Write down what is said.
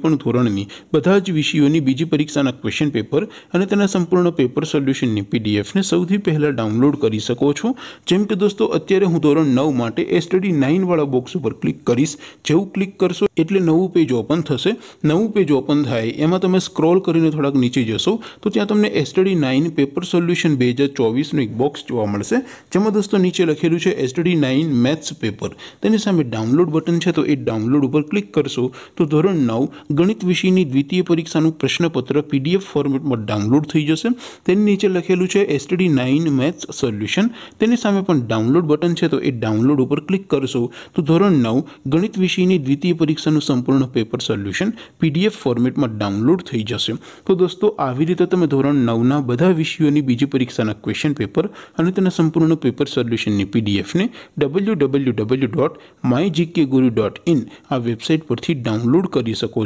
પણ ધોરણ 9 બધા જ વિષયોની બીજી પરીક્ષાના ક્વેશ્ચન પેપર અને તેના સંપૂર્ણ પેપર સોલ્યુશનની પીડીએફ ને સૌથી પહેલા ડાઉનલોડ કરી શકો છો જેમ કે દોસ્તો અત્યારે હું ધોરણ 9 માટે સ્ટડી 9 વાળો બોક્સ ઉપર ક્લિક કરશો જેવું ક્લિક કરશો એટલે નવું પેજ ઓપન થશે નવું પેજ ઓપન થાય એમાં તમે સ્ક્રોલ કરીને થોડક નીચે જશો તો ત્યાં તમને સ્ટડી 9 પેપર સોલ્યુશન 2024 નો એક બોક્સ જોવા મળશે જેમાં દોસ્તો નીચે લખેલું છે સ્ટડી 9 મેથ્સ પેપર તેની સામે ડાઉનલોડ બટન છે તો એ ડાઉનલોડ ઉપર ક્લિક કરશો તો ધોરણ 9 ગણિત વિષયની દ્વિતીય પરીક્ષાનું પ્રશ્નપત્ર પીડીએફ ફોર્મેટમાં ડાઉનલોડ થઈ જશે તેની નીચે લખેલું છે STD 9 मैथ्स સોલ્યુશન તેની સામે આપણ ડાઉનલોડ બટન છે તો એ ડાઉનલોડ ઉપર ક્લિક કરશું તો ધોરણ 9 ગણિત વિષયની દ્વિતીય પરીક્ષાનું સંપૂર્ણ પેપર સોલ્યુશન પીડીએફ ફોર્મેટમાં ડાઉનલોડ થઈ જશે તો દોસ્તો આવી રીતે તમે ધોરણ 9 ના બધા વિષયોની બીજી પરીક્ષાના ક્વેશ્ચન પેપર અને તેના સંપૂર્ણનું પેપર સોલ્યુશનની પીડીએફ ને www.mygkguru.in આ વેબસાઈટ પરથી ડાઉનલોડ કરી શકો